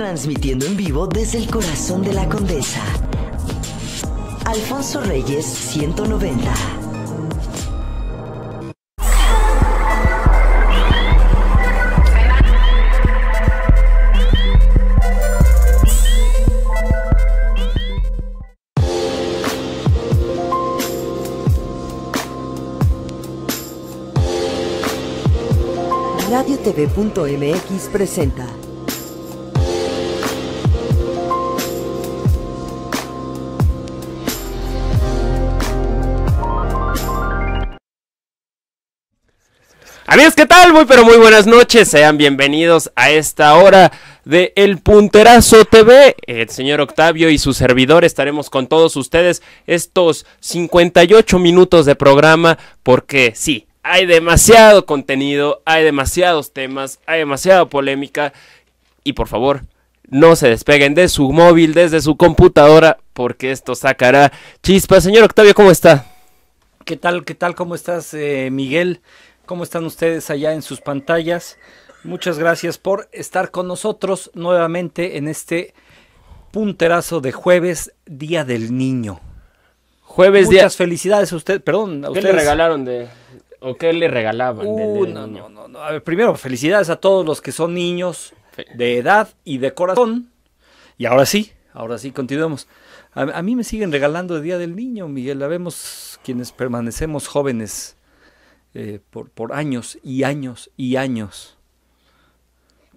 Transmitiendo en vivo desde el corazón de la condesa. Alfonso Reyes 190. MX presenta ¿qué tal? Muy pero muy buenas noches. Sean bienvenidos a esta hora de El Punterazo TV. El señor Octavio y su servidor estaremos con todos ustedes estos 58 minutos de programa porque sí, hay demasiado contenido, hay demasiados temas, hay demasiada polémica y por favor, no se despeguen de su móvil, desde su computadora, porque esto sacará chispas. Señor Octavio, ¿cómo está? ¿Qué tal? ¿Qué tal? ¿Cómo estás, eh, Miguel? ¿Cómo están ustedes allá en sus pantallas? Muchas gracias por estar con nosotros nuevamente en este punterazo de jueves, Día del Niño. Jueves Muchas felicidades a usted, perdón, ¿Qué le regalaron de o qué le regalaban? Uh, no, no, no, primero felicidades a todos los que son niños de edad y de corazón. Y ahora sí, ahora sí continuemos. A, mí me siguen regalando el Día del Niño, Miguel. La vemos quienes permanecemos jóvenes eh, por, años y años y años.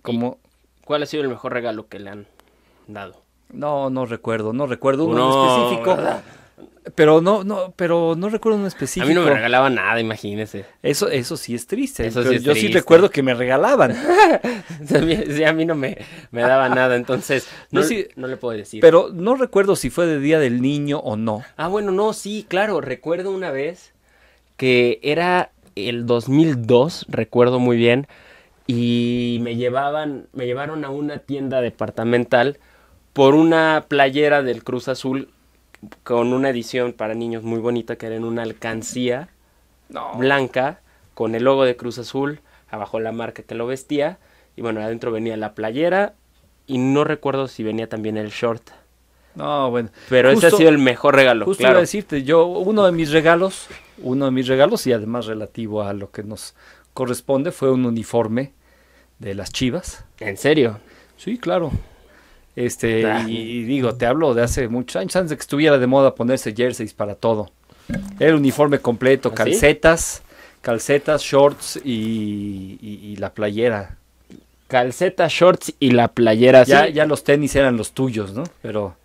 Como, ¿Cuál ha sido el mejor regalo que le han dado? No, no recuerdo, no recuerdo uno específico. Pero no, no, pero no recuerdo un específico. A mí no me regalaba nada, imagínese. Eso, eso sí es triste. yo sí recuerdo que me regalaban. sí, a mí no me, me daba nada, entonces no, no, le puedo decir. Pero no recuerdo si fue de Día del Niño o no. Ah, bueno, no, sí, claro. Recuerdo una vez que era el 2002, recuerdo muy bien, y me llevaban, me llevaron a una tienda departamental por una playera del Cruz Azul con una edición para niños muy bonita que era en una alcancía blanca con el logo de Cruz Azul, abajo la marca que lo vestía y bueno, adentro venía la playera y no recuerdo si venía también el short. No, bueno. Pero ese ha sido el mejor regalo. Justo claro. a decirte, yo, uno de mis regalos, uno de mis regalos, y además relativo a lo que nos corresponde, fue un uniforme de las Chivas. ¿En serio? Sí, claro. Este, ah. y, digo, te hablo de hace muchos años, antes de que estuviera de moda ponerse jerseys para todo. el uniforme completo, ¿Ah, calcetas, calcetas, shorts y, la playera calcetas, shorts y la playera. Ya, ya los tenis eran los tuyos, ¿no? Pero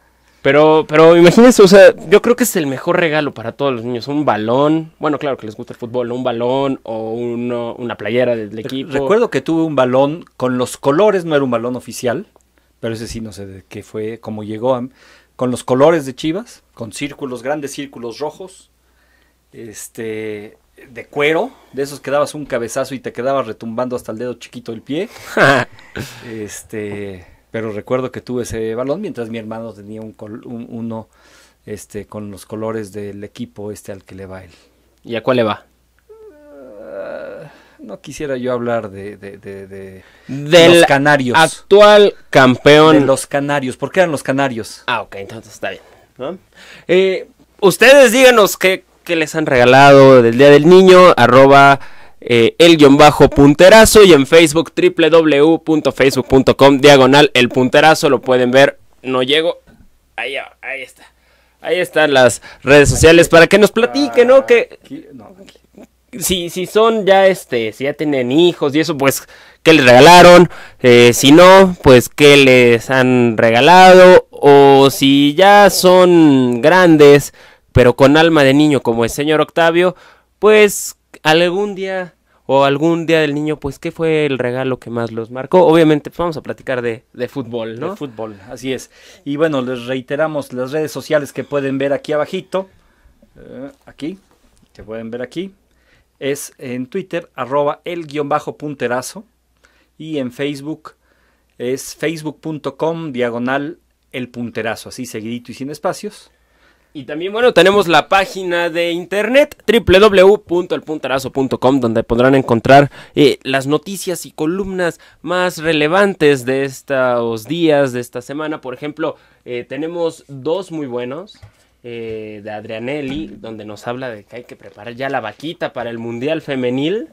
pero, pero imagínense, o sea, yo creo que es el mejor regalo para todos los niños. Un balón, bueno, claro que les gusta el fútbol, un balón o una playera del equipo. Recuerdo que tuve un balón con los colores, no era un balón oficial, pero ese sí no sé de qué fue, cómo llegó, con los colores de Chivas, con círculos, grandes círculos rojos, este, de cuero, de esos que dabas un cabezazo y te quedabas retumbando hasta el dedo chiquito del pie. este pero recuerdo que tuve ese balón mientras mi hermano tenía un, uno este, con los colores del equipo este al que le va él. ¿Y a cuál le va? Ah, no quisiera yo hablar de, de, de, Del los canarios. Actual campeón. De los canarios. porque eran los canarios? Ah, ok, entonces está bien. Eh, ustedes díganos qué, qué les han regalado del Día del Niño, arroba eh, el guión bajo punterazo y en Facebook www.facebook.com diagonal el punterazo lo pueden ver no llego ahí ahí está ahí están las redes sociales para que nos platiquen no que ah, si si son ya este si ya tienen hijos y eso pues qué les regalaron eh, si no pues qué les han regalado o si ya son grandes pero con alma de niño como el señor Octavio pues algún día o algún día del niño, pues, ¿qué fue el regalo que más los marcó? Obviamente, pues, vamos a platicar de, de, fútbol, ¿no? fútbol, así es. Y bueno, les reiteramos las redes sociales que pueden ver aquí abajito, eh, aquí, que pueden ver aquí, es en Twitter, arroba el guión bajo punterazo, y en Facebook es facebook.com diagonal el punterazo, así seguidito y sin espacios. Y también, bueno, tenemos la página de internet www.elpuntarazo.com donde podrán encontrar eh, las noticias y columnas más relevantes de estos días, de esta semana. Por ejemplo, eh, tenemos dos muy buenos. Eh, de Adrianelli, donde nos habla de que hay que preparar ya la vaquita para el Mundial Femenil.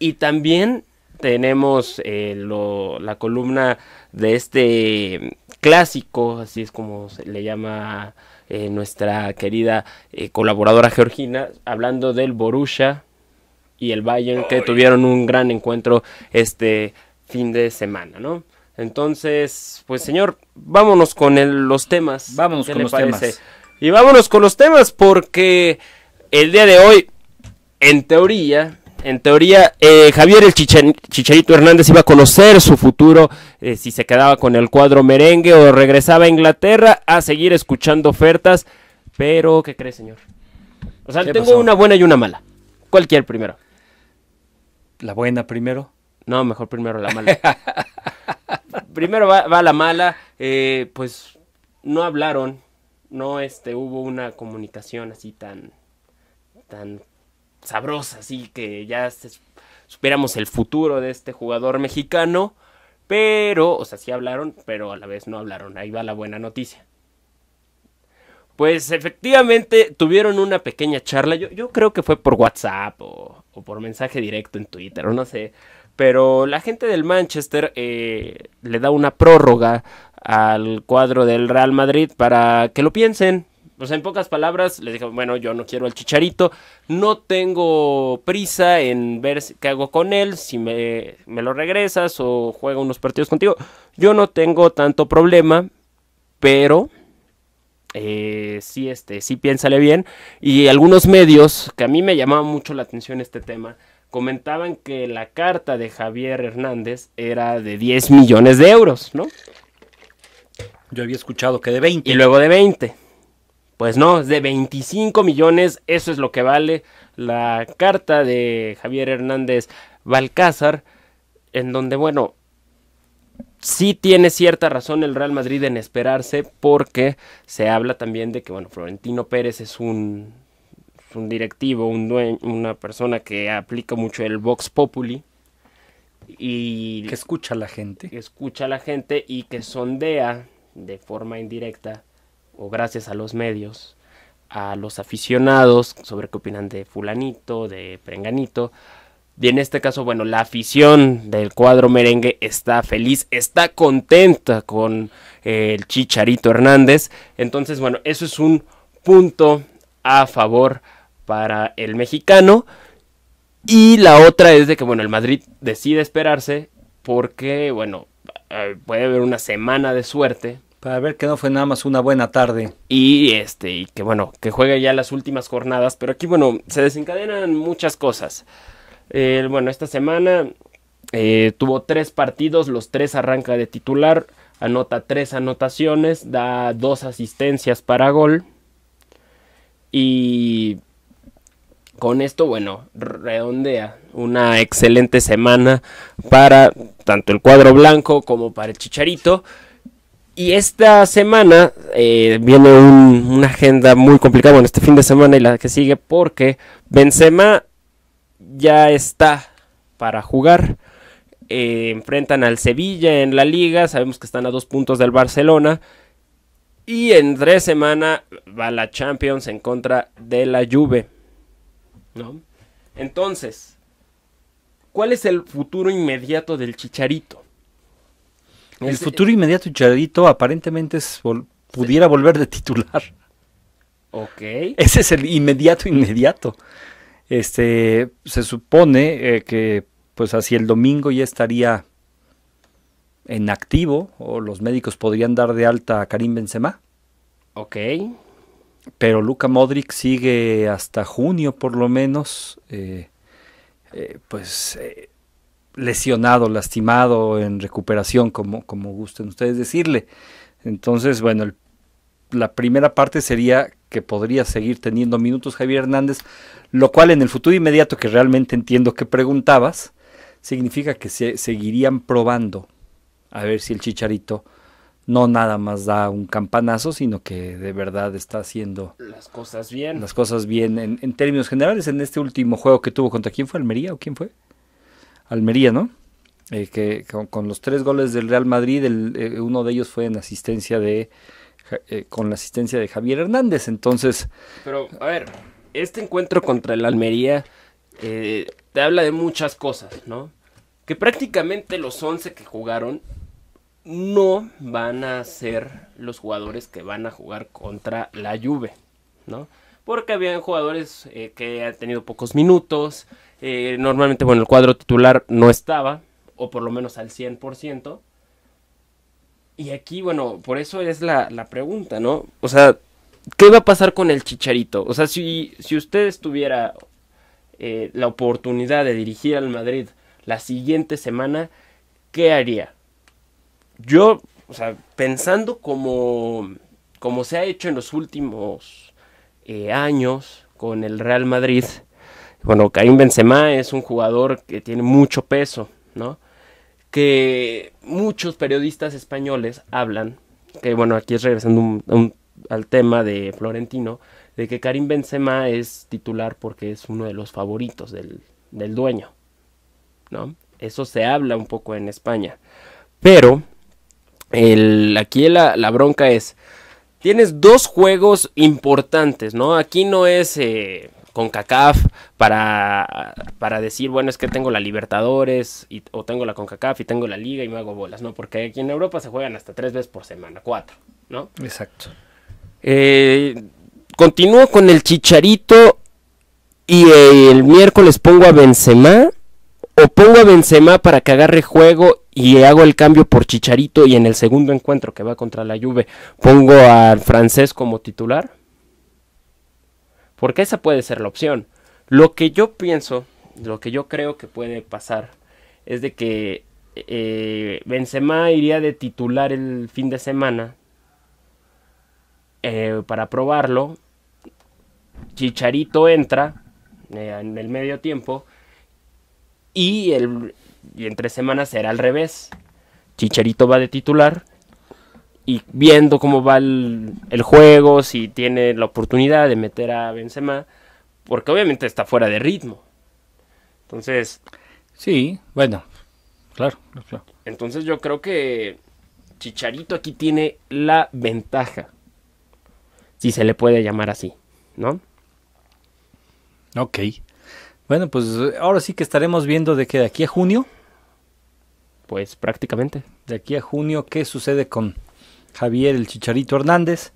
Y también tenemos la columna de este clásico, así es como se le llama eh, nuestra querida eh, colaboradora Georgina, hablando del Borussia y el Bayern, que tuvieron un gran encuentro este fin de semana, ¿no? Entonces, pues señor, vámonos con los temas. Vámonos con los temas. Y vámonos con los temas porque el día de hoy, en teoría, en teoría, eh, Javier el Chicharito Hernández iba a conocer su futuro eh, si se quedaba con el cuadro merengue o regresaba a Inglaterra a seguir escuchando ofertas. Pero, ¿qué cree, señor? O sea, tengo una buena y una mala. Cualquier primero? La buena primero. No, mejor primero la mala. primero va, la mala. Eh, pues no hablaron. No este, hubo una comunicación así tan, tan sabrosa, así que ya supiéramos el futuro de este jugador mexicano. Pero, o sea, sí hablaron, pero a la vez no hablaron. Ahí va la buena noticia. Pues efectivamente tuvieron una pequeña charla. Yo, creo que fue por WhatsApp o, por mensaje directo en Twitter, o no sé. Pero la gente del Manchester eh, le da una prórroga al cuadro del Real Madrid para que lo piensen, pues en pocas palabras, le dije, bueno, yo no quiero al chicharito, no tengo prisa en ver qué hago con él, si me, lo regresas o juego unos partidos contigo. Yo no tengo tanto problema, pero eh, sí, este, sí piénsale bien. Y algunos medios, que a mí me llamaba mucho la atención este tema, comentaban que la carta de Javier Hernández era de 10 millones de euros, ¿no? Yo había escuchado que de 20. Y luego de 20. Pues no, es de 25 millones, eso es lo que vale la carta de Javier Hernández Balcázar, en donde, bueno, sí tiene cierta razón el Real Madrid en esperarse, porque se habla también de que, bueno, Florentino Pérez es un, directivo, un dueño, una persona que aplica mucho el Vox Populi, y que escucha a la gente. Que escucha a la gente y que sondea de forma indirecta o gracias a los medios, a los aficionados sobre qué opinan de fulanito, de prenganito. Y en este caso, bueno, la afición del cuadro merengue está feliz, está contenta con eh, el Chicharito Hernández. Entonces, bueno, eso es un punto a favor para el mexicano. Y la otra es de que, bueno, el Madrid decide esperarse porque, bueno, eh, puede haber una semana de suerte para ver que no fue nada más una buena tarde. Y este, y que bueno, que juegue ya las últimas jornadas. Pero aquí, bueno, se desencadenan muchas cosas. bueno, esta semana eh, tuvo tres partidos, los tres arranca de titular, anota tres anotaciones, da dos asistencias para gol. Y con esto, bueno, redondea una excelente semana para tanto el cuadro blanco como para el chicharito. Y esta semana eh, viene una agenda muy complicada, bueno, este fin de semana y la que sigue, porque Benzema ya está para jugar. Eh, enfrentan al Sevilla en la liga, sabemos que están a dos puntos del Barcelona. Y en tres semanas va la Champions en contra de la Juve. Entonces, ¿cuál es el futuro inmediato del Chicharito? El eh, futuro inmediato Charito, aparentemente pudiera volver de titular. Ok. Ese es el inmediato, inmediato. Este, se supone eh, que pues así, el domingo ya estaría en activo o los médicos podrían dar de alta a Karim Benzema. Ok. Pero Luca Modric sigue hasta junio por lo menos. Eh, pues lesionado, lastimado, en recuperación, como, como gusten ustedes decirle. Entonces, bueno, la primera parte sería que podría seguir teniendo minutos Javier Hernández, lo cual en el futuro inmediato, que realmente entiendo que preguntabas, significa que se seguirían probando a ver si el Chicharito no nada más da un campanazo, sino que de verdad está haciendo las cosas bien. Las cosas bien en, en términos generales en este último juego que tuvo contra quién fue Almería o quién fue? Almería, ¿no? Eh, que con, los tres goles del Real Madrid, eh, uno de ellos fue en asistencia de eh, con la asistencia de Javier Hernández. Entonces, pero a ver, este encuentro contra el Almería te habla de muchas cosas, ¿no? Que prácticamente los 11 que jugaron no van a ser los jugadores que van a jugar contra la Juve, ¿no? Porque habían jugadores que han tenido pocos minutos, eh, normalmente, bueno, el cuadro titular no estaba, o por lo menos al 100%. Y aquí, bueno, por eso es la, pregunta, ¿no? O sea, ¿qué va a pasar con el chicharito? O sea, si, si usted estuviera eh, la oportunidad de dirigir al Madrid la siguiente semana, ¿qué haría? Yo, o sea, pensando como, como se ha hecho en los últimos eh, años con el Real Madrid, bueno, Karim Benzema es un jugador que tiene mucho peso, ¿no? Que muchos periodistas españoles hablan, que bueno, aquí es regresando al tema de Florentino, de que Karim Benzema es titular porque es uno de los favoritos del, del dueño, ¿no? Eso se habla un poco en España. Pero el, aquí la, bronca es, tienes dos juegos importantes, ¿no? Aquí no es, eh, con CACAF para, decir, bueno, es que tengo la Libertadores o tengo la CONCACAF y tengo la Liga y me hago bolas, ¿no? Porque aquí en Europa se juegan hasta tres veces por semana, cuatro, ¿no? Exacto. Eh, continúo con el Chicharito y el miércoles pongo a Benzema o pongo a Benzema para que agarre juego y hago el cambio por Chicharito y en el segundo encuentro que va contra la Juve pongo al francés como titular. Porque esa puede ser la opción. Lo que yo pienso, lo que yo creo que puede pasar, es de que eh, Benzema iría de titular el fin de semana eh, para probarlo. Chicharito entra eh, en el medio tiempo y, el, y entre semanas será al revés. Chicharito va de titular y viendo cómo va el, juego, si tiene la oportunidad de meter a Benzema, porque obviamente está fuera de ritmo. Entonces... Sí, bueno, claro. claro. Entonces yo creo que Chicharito aquí tiene la ventaja, si se le puede llamar así, ¿no? Ok. Bueno, pues ahora sí que estaremos viendo de que de aquí a junio. Pues prácticamente. De aquí a junio, ¿qué sucede con Javier el Chicharito Hernández.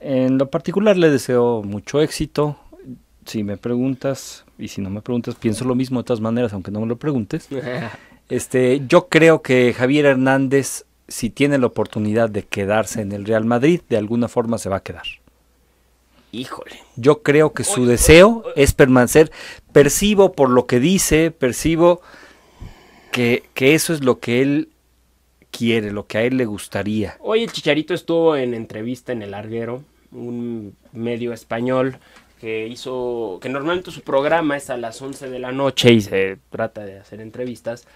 En lo particular le deseo mucho éxito. Si me preguntas, y si no me preguntas, pienso lo mismo de todas maneras, aunque no me lo preguntes. Este, yo creo que Javier Hernández, si tiene la oportunidad de quedarse en el Real Madrid, de alguna forma se va a quedar. Híjole. Yo creo que su deseo es permanecer. Percibo por lo que dice, percibo que, eso es lo que él quiere, lo que a él le gustaría. Hoy el Chicharito estuvo en entrevista en El Larguero, un medio español que hizo, que normalmente su programa es a las 11 de la noche y se trata de hacer entrevistas,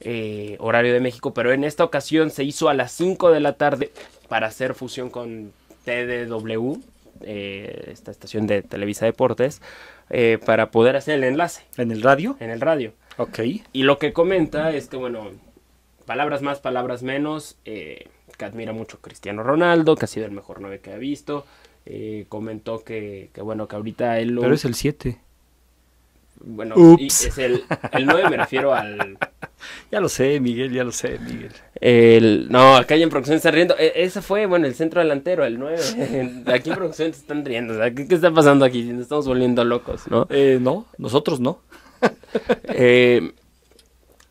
eh, horario de México, pero en esta ocasión se hizo a las 5 de la tarde para hacer fusión con TDW, eh, esta estación de Televisa Deportes, eh, para poder hacer el enlace. ¿En el radio? En el radio. Ok. Y lo que comenta es que, bueno, palabras más, palabras menos, eh, que admira mucho Cristiano Ronaldo, que ha sido el mejor 9 que ha visto. Eh, comentó que, que, bueno, que ahorita él lo... Pero es el 7. Bueno, es el, el 9 me refiero al... Ya lo sé, Miguel, ya lo sé, Miguel. El, no, acá hay en producción está riendo. E, ese fue, bueno, el centro delantero, el 9. aquí en producción se están riendo. ¿qué, está pasando aquí? Nos estamos volviendo locos, ¿no? Eh, no, nosotros no. eh,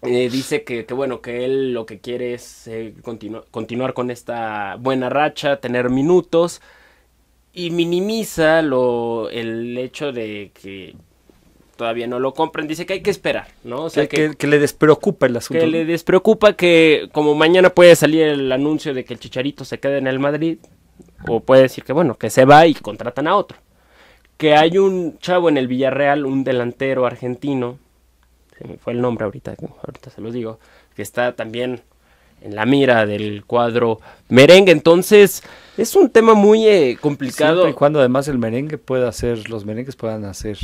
eh, dice que, bueno, que él lo que quiere es eh, continuar con esta buena racha, tener minutos y minimiza lo, el hecho de que todavía no lo compren. Dice que hay que esperar, ¿no? que, le despreocupa el asunto. Que le despreocupa que como mañana puede salir el anuncio de que el Chicharito se quede en el Madrid, o puede decir que bueno, que se va y contratan a otro. Que hay un chavo en el Villarreal, un delantero argentino, fue el nombre ahorita, ahorita se los digo, que está también en la mira del cuadro merengue. Entonces, es un tema muy eh, complicado. y cuando además el merengue pueda hacer, los merengues puedan hacer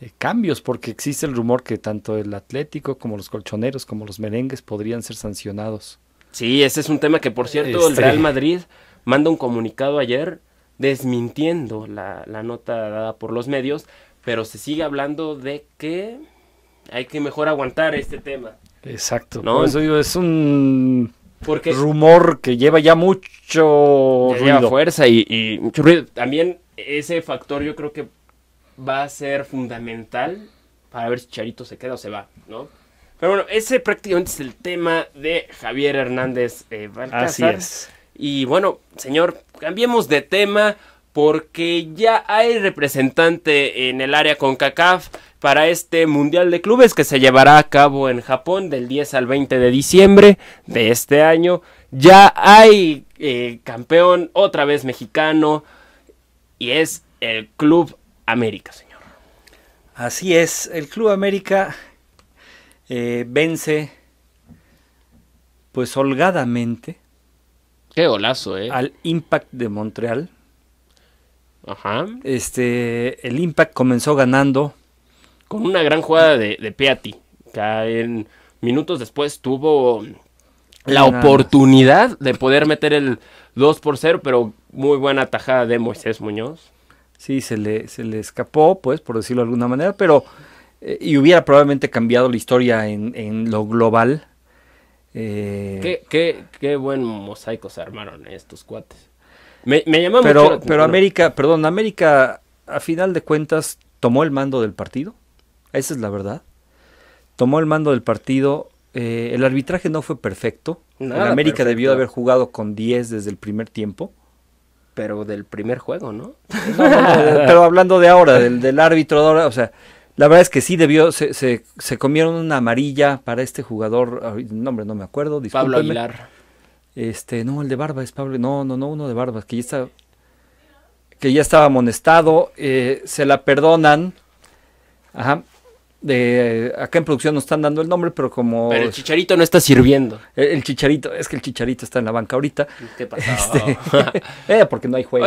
eh, cambios, porque existe el rumor que tanto el Atlético como los colchoneros, como los merengues podrían ser sancionados. Sí, ese es un tema que, por cierto, el este. Real Madrid manda un comunicado ayer desmintiendo la, la nota dada por los medios, pero se sigue hablando de que hay que mejor aguantar este tema. Exacto. ¿no? es un rumor que lleva ya mucho ruido. Lleva fuerza y, mucho ruido. También ese factor yo creo que va a ser fundamental para ver si Charito se queda o se va, ¿no? Pero bueno, ese prácticamente es el tema de Javier Hernández eh, Así es. Y bueno, señor, cambiemos de tema porque ya hay representante en el área con CACAF para este Mundial de Clubes que se llevará a cabo en Japón del 10 al 20 de diciembre de este año. Ya hay eh, campeón otra vez mexicano y es el Club América, señor. Así es, el Club América eh, vence pues holgadamente. Qué golazo, eh. Al Impact de Montreal este, el Impact comenzó ganando. Con una gran jugada de, de Peati. en minutos después tuvo la oportunidad de poder meter el 2 por 0, pero muy buena tajada de Moisés Muñoz. Sí, se le, se le escapó, pues, por decirlo de alguna manera, pero. Eh, y hubiera probablemente cambiado la historia en, lo global. Eh, qué buen mosaico se armaron estos cuates. Me, llamó pero, mucho Pero América, perdón, América a final de cuentas tomó el mando del partido. Esa es la verdad. Tomó el mando del partido. Eh, el arbitraje no fue perfecto. América debió de haber jugado con 10 desde el primer tiempo. Pero del primer juego, ¿no? pero hablando de ahora, del, del, árbitro de ahora, o sea, la verdad es que sí debió, se, se, comieron una amarilla para este jugador, nombre no me acuerdo, Pablo Aguilar este, no, el de barba es Pablo, no, no, no, uno de barba, que ya que ya estaba amonestado, eh, se la perdonan, ajá, de, acá en producción no están dando el nombre, pero como... Pero el chicharito no está sirviendo. El, chicharito, es que el chicharito está en la banca ahorita. ¿Qué pasa? Este, eh, porque no hay juego.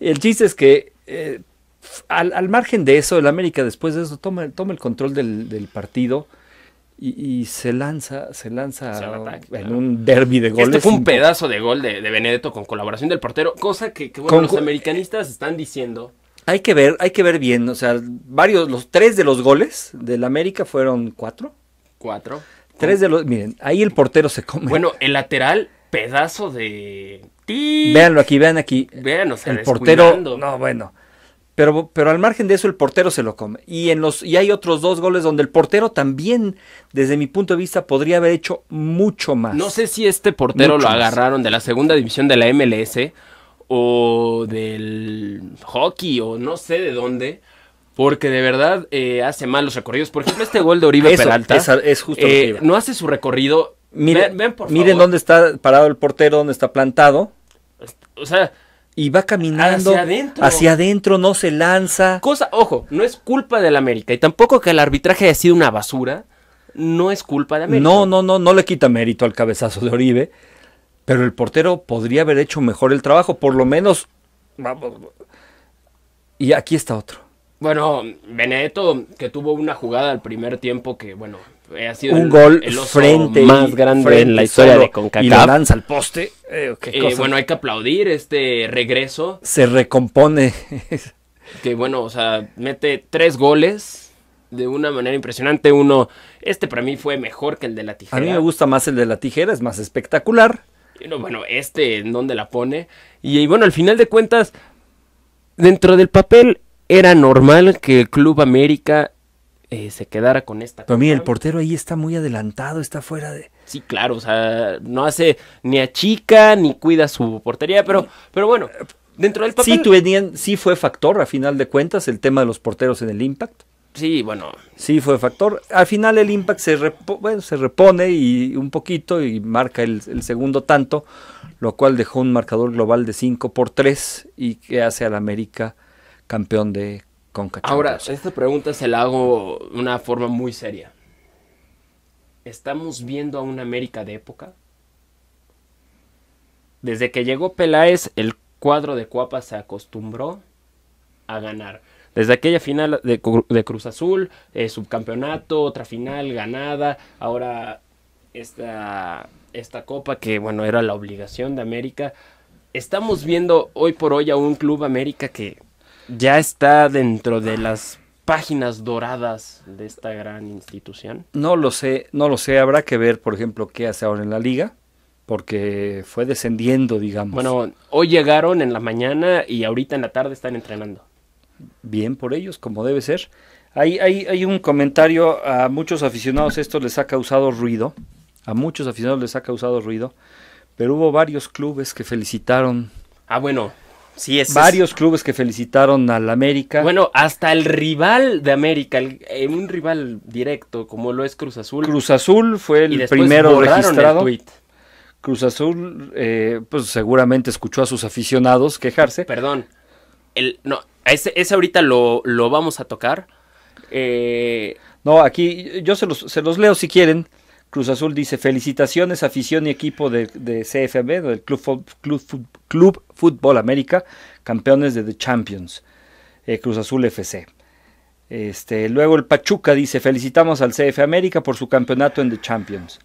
El chiste es que eh, al, margen de eso, el América después de eso toma, toma el control del, del partido y, se lanza, se lanza en un derby de goles. Este fue un pedazo de gol de, de Benedetto con colaboración del portero, cosa que, los americanistas están diciendo. Hay que ver, hay que ver bien, o sea, varios, los tres de los goles del América fueron cuatro. Cuatro. Tres de los, miren, ahí el portero se come. Bueno, el lateral, pedazo de... Veanlo Véanlo aquí, vean aquí. Vean, o sea, el portero, no, bueno pero, al margen de eso, el portero se lo come. Y, en los, y hay otros dos goles donde el portero también, desde mi punto de vista, podría haber hecho mucho más. No sé si este portero lo agarraron de la segunda división de la MLS o del hockey o no sé de dónde. Porque de verdad eh, hace mal los recorridos. Por ejemplo, este gol de Oribe Peralta. es justo eh, no hace su recorrido. Miren, miren dónde está parado el portero, dónde está plantado. O sea, y va caminando hacia adentro. hacia adentro, no se lanza. Cosa, ojo, no es culpa del América y tampoco que el arbitraje haya sido una basura, no es culpa de América. No, no, no, no le quita mérito al cabezazo de Oribe, pero el portero podría haber hecho mejor el trabajo, por lo menos vamos. Y aquí está otro. Bueno, Benedetto que tuvo una jugada al primer tiempo que, bueno, eh, ha sido un gol el frente más grande en la historia de CONCACAF. Y la lanza al poste. Eh, eh, bueno, hay que aplaudir este regreso. Se recompone. que bueno, o sea, mete tres goles de una manera impresionante. Uno, este para mí fue mejor que el de la tijera. A mí me gusta más el de la tijera, es más espectacular. bueno, este en donde la pone. y bueno, al final de cuentas, dentro del papel era normal que el Club América eh, se quedara con esta. Pero mí el portero ahí está muy adelantado, está fuera de. Sí, claro, o sea, no hace ni achica ni cuida su portería, pero, pero bueno, dentro del papel. Sí, venían, sí fue factor, a final de cuentas, el tema de los porteros en el Impact. Sí, bueno. Sí fue factor. Al final el Impact se, bueno, se repone y un poquito y marca el, segundo tanto, lo cual dejó un marcador global de 5 por 3 y que hace al América campeón de Ahora, esta pregunta se la hago de una forma muy seria. ¿Estamos viendo a un América de época? Desde que llegó Peláez, el cuadro de Cuapa se acostumbró a ganar. Desde aquella final de, Cruz Azul, eh, subcampeonato, otra final ganada, ahora esta, esta copa que bueno era la obligación de América. Estamos viendo hoy por hoy a un club América que ya está dentro de las páginas doradas de esta gran institución? No lo sé, no lo sé. Habrá que ver, por ejemplo, qué hace ahora en la liga, porque fue descendiendo, digamos. Bueno, hoy llegaron en la mañana y ahorita en la tarde están entrenando. Bien por ellos, como debe ser. Hay, hay, hay un comentario, a muchos aficionados esto les ha causado ruido, a muchos aficionados les ha causado ruido, pero hubo varios clubes que felicitaron. Ah, bueno, Varios clubes que felicitaron al América. Bueno, hasta el rival de América, eh, un rival directo como lo es Cruz Azul. Cruz Azul fue el primero registrado. Cruz Azul, eh, pues seguramente escuchó a sus aficionados quejarse. Perdón, el, no, ese, ese ahorita lo, lo, vamos a tocar. Eh, no, aquí yo se los, se los leo si quieren. Cruz Azul dice, felicitaciones afición y equipo de, de del Club, Club, Fútbol América, campeones de The Champions, eh, Cruz Azul FC. Este, luego el Pachuca dice, felicitamos al CF América por su campeonato en The Champions.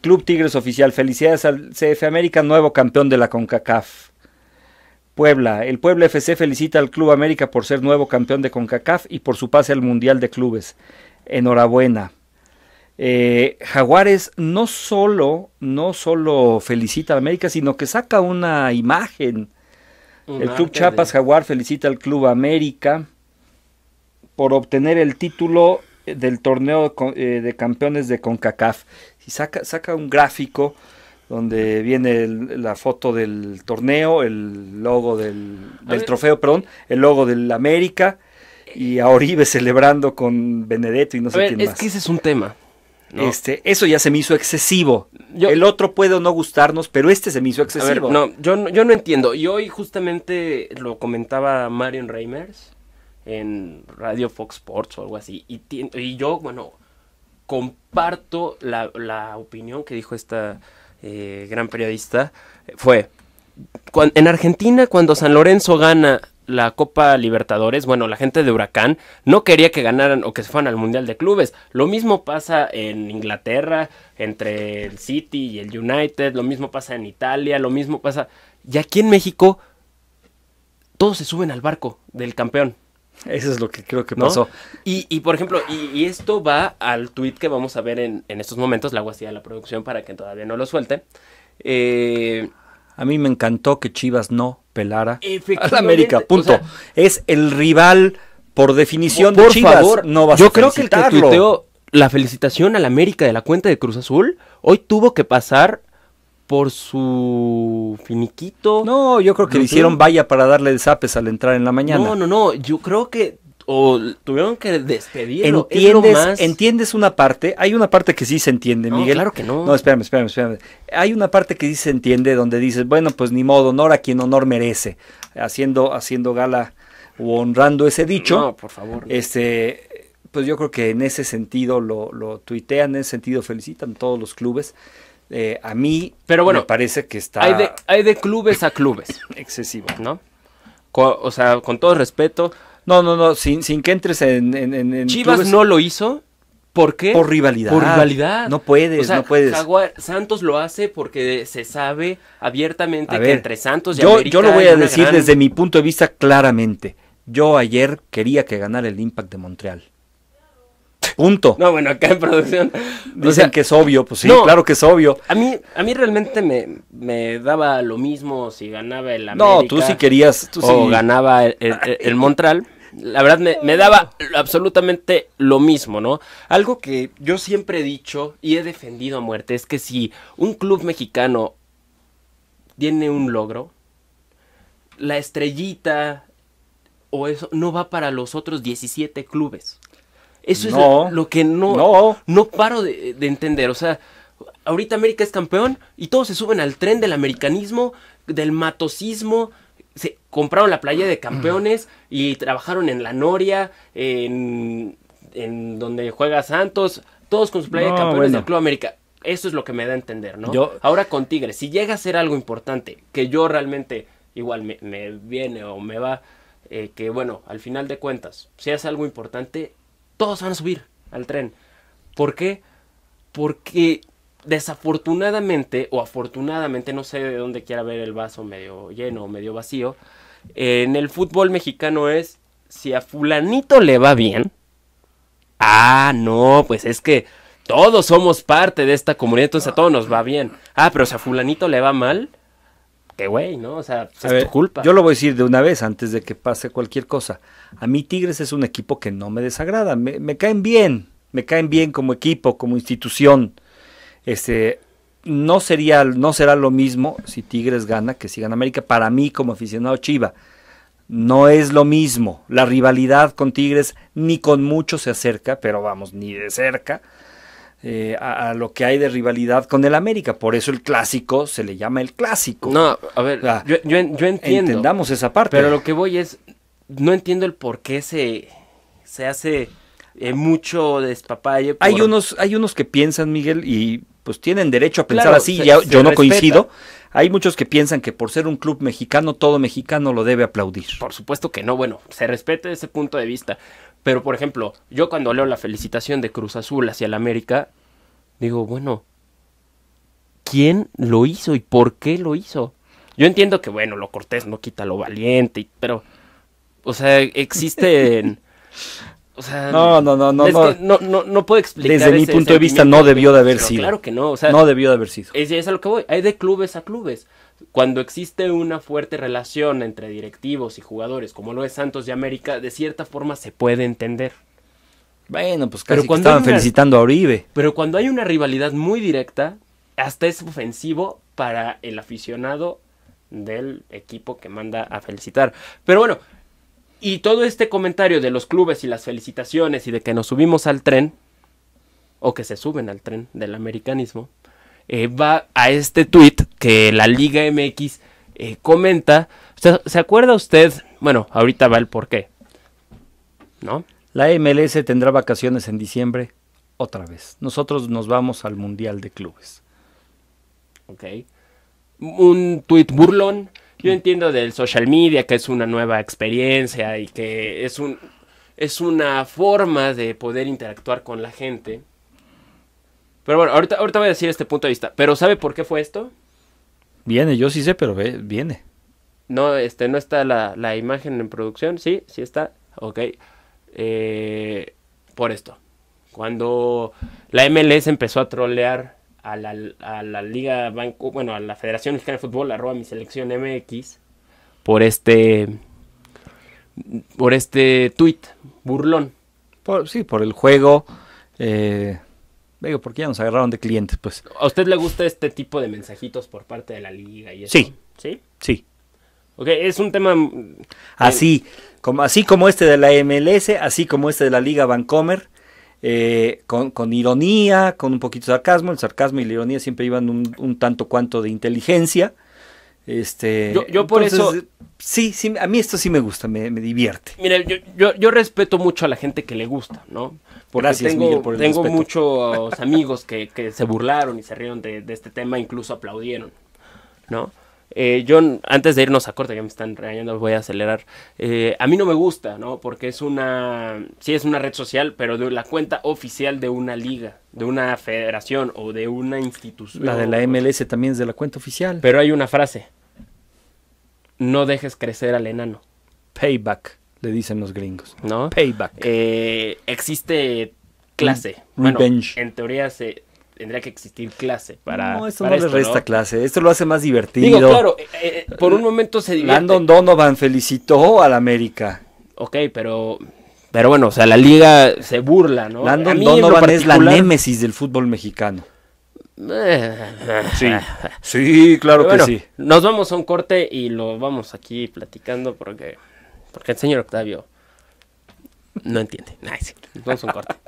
Club Tigres Oficial, felicidades al CF América, nuevo campeón de la CONCACAF. Puebla, el Puebla FC felicita al Club América por ser nuevo campeón de CONCACAF y por su pase al Mundial de Clubes. Enhorabuena. Eh, Jaguares no solo, no solo felicita a América, sino que saca una imagen. el Club Chiapas Jaguar felicita al Club América por obtener el título del torneo de eh, campeones de CONCACAF. Y saca, saca un gráfico donde viene la foto del torneo, el logo del, trofeo, perdón, el logo del América y a Oribe celebrando con Benedetto y no sé Es que ese es un tema. Este, eso ya se me hizo excesivo. el otro puede no gustarnos, pero este se me hizo excesivo. no, yo, yo no entiendo. Y hoy justamente lo comentaba Marion Reimers en Radio Fox Sports o algo así. Y, y yo, bueno, comparto la, opinión que dijo esta eh, gran periodista. Fue, en Argentina cuando San Lorenzo gana la Copa Libertadores, bueno, la gente de Huracán no quería que ganaran o que se fueran al Mundial de Clubes. Lo mismo pasa en Inglaterra, entre el City y el United, lo mismo pasa en Italia, lo mismo pasa... Y aquí en México, todos se suben al barco del campeón. Eso es lo que creo que pasó. Y, por ejemplo, y, esto va al tweet que vamos a ver en, estos momentos, la hago de la producción para que todavía no lo suelte. Eh, a mí me encantó que Chivas no pelara a la América. Punto. es el rival por definición de Chivas. Favor, yo creo que el que tuiteó la felicitación a la América de la cuenta de Cruz Azul hoy tuvo que pasar por su finiquito. No, yo creo que le hicieron vaya para darle el zapes al entrar en la mañana. No, no, no, yo creo que o tuvieron que despedirlo. Entiendes, entiendes una parte, hay una parte que sí se entiende, Miguel. Claro que no. No, espérame, espérame, espérame. Hay una parte que sí se entiende donde dices, bueno, pues ni modo, honor a quien honor merece, haciendo, haciendo gala o honrando ese dicho. No, por favor. Este, pues yo creo que en ese sentido lo, tuitean, en ese sentido felicitan todos los clubes. Eh, a mí Pero bueno, me parece que está... Hay de, clubes a clubes. excesivo. ¿No? o sea, con todo respeto, no, no, no, sin, sin que entres en... Chivas no lo hizo. ¿Por qué? Por rivalidad. Por rivalidad. No puedes, no puedes. Santos lo hace porque se sabe abiertamente que entre Santos y yo, Yo lo voy a decir desde mi punto de vista claramente. Yo ayer quería que ganara el Impact de Montreal. Punto. No, bueno, acá en producción. Dicen que es obvio, pues sí, claro que es obvio. A mí, a mí realmente me, daba lo mismo si ganaba el América. No, tú sí querías. o ganaba el ah, eh, Montreal. La verdad me, daba absolutamente lo mismo, ¿no? Algo que yo siempre he dicho y he defendido a muerte es que si un club mexicano tiene un logro, la estrellita o eso no va para los otros 17 clubes. Eso es lo que no, no. paro de, de entender. O sea, ahorita América es campeón y todos se suben al tren del americanismo, del matosismo, compraron la playa de mm. campeones y trabajaron en la Noria, en, donde juega Santos, todos con su playa de campeones del Club América. Eso es lo que me da a entender, ¿no? Yo... Ahora con Tigres, si llega a ser algo importante, que yo realmente igual me, viene o me va, eh, que bueno, al final de cuentas, si es algo importante, todos van a subir al tren. ¿Por qué? Porque desafortunadamente o afortunadamente, no sé de dónde quiera ver el vaso medio lleno o medio vacío, en el fútbol mexicano es, si a fulanito le va bien, ah, no, pues es que todos somos parte de esta comunidad, entonces a todos nos va bien. Ah, pero si a fulanito le va mal, qué güey, ¿no? O sea, pues es tu culpa. Yo lo voy a decir de una vez antes de que pase cualquier cosa. A mí Tigres es un equipo que no me desagrada, me, me caen bien, me caen bien como equipo, como institución. Este, no sería, no será lo mismo si Tigres gana que si gana América. Para mí, como aficionado Chiva, no es lo mismo. La rivalidad con Tigres ni con mucho se acerca, pero vamos, ni de cerca. Eh, a, lo que hay de rivalidad con el América. Por eso el clásico se le llama el clásico. No, a ver, yo, entiendo. Entendamos esa parte. Pero lo que voy es, no entiendo el por qué se, se hace eh, mucho despapalle. Hay, unos, hay unos que piensan, Miguel, y pues tienen derecho a pensar así, yo no coincido. Hay muchos que piensan que por ser un club mexicano, todo mexicano lo debe aplaudir. Por supuesto que no, bueno, se respete ese punto de vista. Pero, por ejemplo, yo cuando leo la felicitación de Cruz Azul hacia el América, digo, bueno, ¿quién lo hizo y por qué lo hizo? Yo entiendo que, bueno, lo cortés no quita lo valiente, pero, o sea, existen... no, no, no, no, no, no, no puedo explicar. Desde mi punto de vista no debió de haber sido. Claro que no, sea, no debió de haber sido. Es, es a lo que voy. Hay de clubes a clubes. Cuando existe una fuerte relación entre directivos y jugadores, como lo es Santos de América, de cierta forma se puede entender. Bueno, pues casi estaban felicitando a Oribe. Pero cuando hay una rivalidad muy directa, hasta es ofensivo para el aficionado del equipo que manda a felicitar. Pero bueno, y todo este comentario de los clubes y las felicitaciones y de que nos subimos al tren, o que se suben al tren del americanismo, eh, va a este tweet que la Liga MX eh, comenta. ¿Se, acuerda usted? Bueno, ahorita va el porqué. ¿No? La MLS tendrá vacaciones en diciembre otra vez. Nosotros nos vamos al Mundial de Clubes. Ok. Un tuit burlón yo entiendo del social media que es una nueva experiencia y que es un es una forma de poder interactuar con la gente. Pero bueno, ahorita, ahorita voy a decir este punto de vista. ¿Pero sabe por qué fue esto? Viene, yo sí sé, pero viene. No, este, no está la, imagen en producción. Sí, sí está. Ok. Eh, por esto. Cuando la MLS empezó a trolear a la, Liga bueno, a la Federación Mexicana de Fútbol, arroba mi selección MX, por este, por este tweet burlón. Por, sí, por el juego. Eh, digo, porque ya nos agarraron de clientes, pues. ¿A usted le gusta este tipo de mensajitos por parte de la liga y eso? Sí. ¿Sí? Sí. Ok, es un tema... Mm, así, como, así como este de la MLS, así como este de la Liga Bancomer. Eh, con, ironía, con un poquito de sarcasmo. El sarcasmo y la ironía siempre iban un, tanto cuanto de inteligencia. Este, yo, por eso. Sí, sí, a mí esto sí me gusta, me, divierte. Mira, yo, respeto mucho a la gente que le gusta, ¿no? Gracias, Miguel, por el Tengo muchos amigos que, se burlaron y se rieron de este tema, incluso aplaudieron, ¿no? Eh, yo, antes de irnos a corte, ya me están regañando, voy a acelerar. Eh, a mí no me gusta, ¿no? Porque es una, sí es una red social, pero de la cuenta oficial de una liga, de una federación o de una institución. La de la MLS también es de la cuenta oficial. Pero hay una frase. No dejes crecer al enano. Payback, le dicen los gringos. ¿No? Payback. Eh, existe clase. Revenge. Bueno, en teoría se tendría que existir clase para. No, no clase. Esto lo hace más divertido. Digo, claro, eh, eh, por un momento se divierte. Landon Donovan felicitó al América. Ok, pero. Pero bueno, o sea, la liga se burla, ¿no? Landon Donovan es la némesis del fútbol mexicano. Sí, sí, claro que sí. Nos vamos a un corte y lo vamos aquí platicando porque, porque el señor Octavio no entiende. Nice. Vamos a un corte.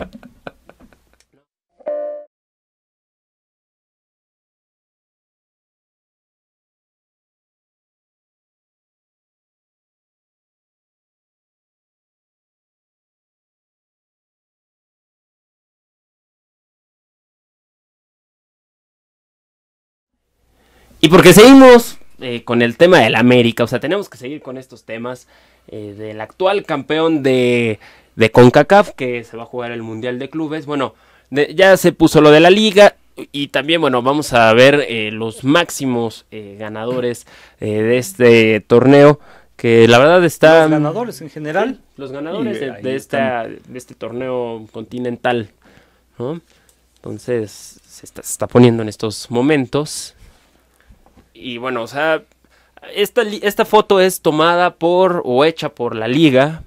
Y porque seguimos eh, con el tema del América, o sea, tenemos que seguir con estos temas eh, del actual campeón de, CONCACAF que se va a jugar el Mundial de Clubes. Bueno, ya se puso lo de la liga y también, bueno, vamos a ver eh, los máximos ganadores de este torneo que la verdad está... Los ganadores en general. los ganadores de, este torneo continental. ¿no? Entonces, se está, se está poniendo en estos momentos y bueno, o sea, esta, esta foto es tomada por o hecha por la liga,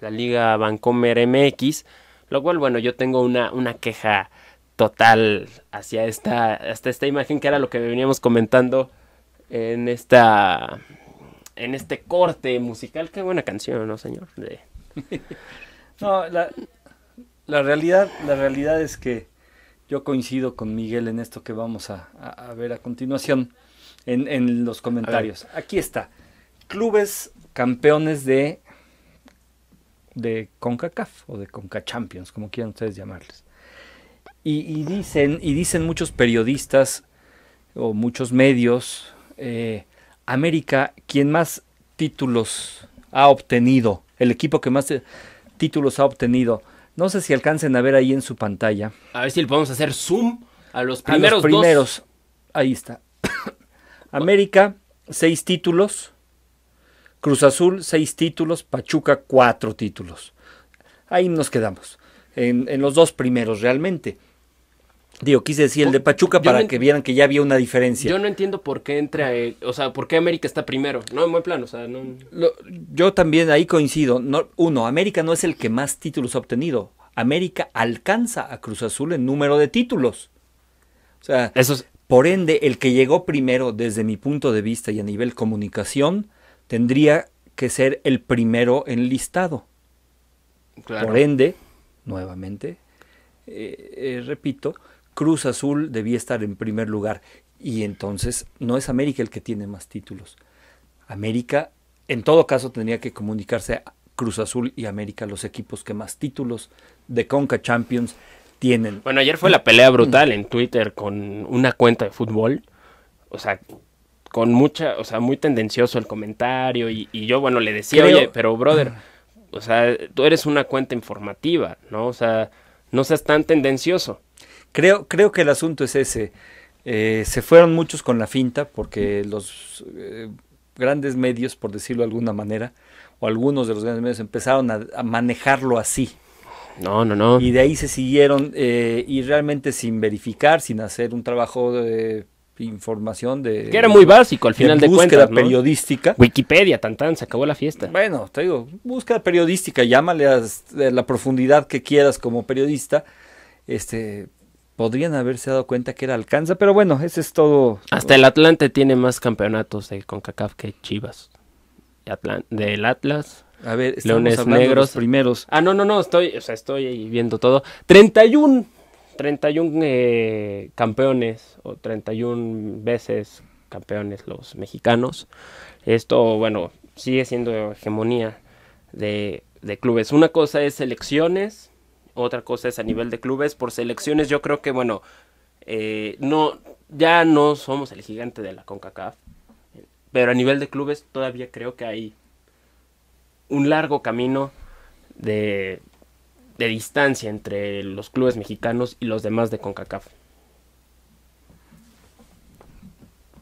la liga Bancomer MX, lo cual, bueno, yo tengo una, una queja total hacia esta, hasta esta imagen que era lo que veníamos comentando en esta, en este corte musical. Qué buena canción, ¿no, señor? no, la, realidad, la realidad es que yo coincido con Miguel en esto que vamos a ver a continuación en, los comentarios. Aquí está. Clubes campeones de, de CONCACAF o de CONCACHAMPIONS, como quieran ustedes llamarles. Y, dicen, y dicen muchos periodistas o muchos medios, eh, América, quien más títulos ha obtenido, el equipo que más eh, títulos ha obtenido. No sé si alcancen a ver ahí en su pantalla. A ver si le podemos hacer zoom a los primeros. A los primeros. Ahí está. América, seis títulos. Cruz Azul, seis títulos. Pachuca, cuatro títulos. Ahí nos quedamos. En, los dos primeros, realmente. Digo, quise decir el de Pachuca para que vieran que ya había una diferencia. Yo no entiendo por qué entra, o sea, por qué América está primero. No, en buen plano, yo también ahí coincido. uno, América no es el que más títulos ha obtenido. América alcanza a Cruz Azul en número de títulos. O sea, Eso es, por ende, el que llegó primero desde mi punto de vista y a nivel comunicación, tendría que ser el primero en listado. Por ende, nuevamente, eh, eh, repito, Cruz Azul debía estar en primer lugar. Y entonces no es América el que tiene más títulos. América, en todo caso, tendría que comunicarse a Cruz Azul y América, los equipos que más títulos de Conca Champions tienen. Bueno, ayer fue la pelea mm. brutal en Twitter con una cuenta de fútbol. O sea, con mucha, o sea, muy tendencioso el comentario. Y, yo, bueno, le decía, oye, pero brother, o sea, tú eres una cuenta informativa, ¿no? O sea, no seas tan tendencioso. Creo, creo que el asunto es ese. Eh, se fueron muchos con la finta porque los eh, grandes medios, por decirlo de alguna manera, o algunos de los grandes medios empezaron a manejarlo así. No, no, no. Y de ahí se siguieron eh, y realmente sin verificar, sin hacer un trabajo de información de... Que era muy básico al final de, de búsqueda periodística. Wikipedia, tan tan, se acabó la fiesta. Bueno, te digo, búsqueda periodística, llámale a la profundidad que quieras como periodista. Este, podrían haberse dado cuenta que era alcanza, pero bueno, ese es todo. Hasta el Atlante tiene más campeonatos de CONCACAF que Chivas. del Atlas, a ver, Leones Negros. primeros. Ah, no, no, no, estoy, o sea, estoy viendo todo. 31, 31 eh, campeones o 31 veces campeones los mexicanos. Esto, bueno, sigue siendo hegemonía de, clubes. Una cosa es selecciones, otra cosa es a nivel de clubes. Por selecciones yo creo que, bueno, eh, no, ya no somos el gigante de la CONCACAF, pero a nivel de clubes todavía creo que hay un largo camino de, distancia entre los clubes mexicanos y los demás de CONCACAF.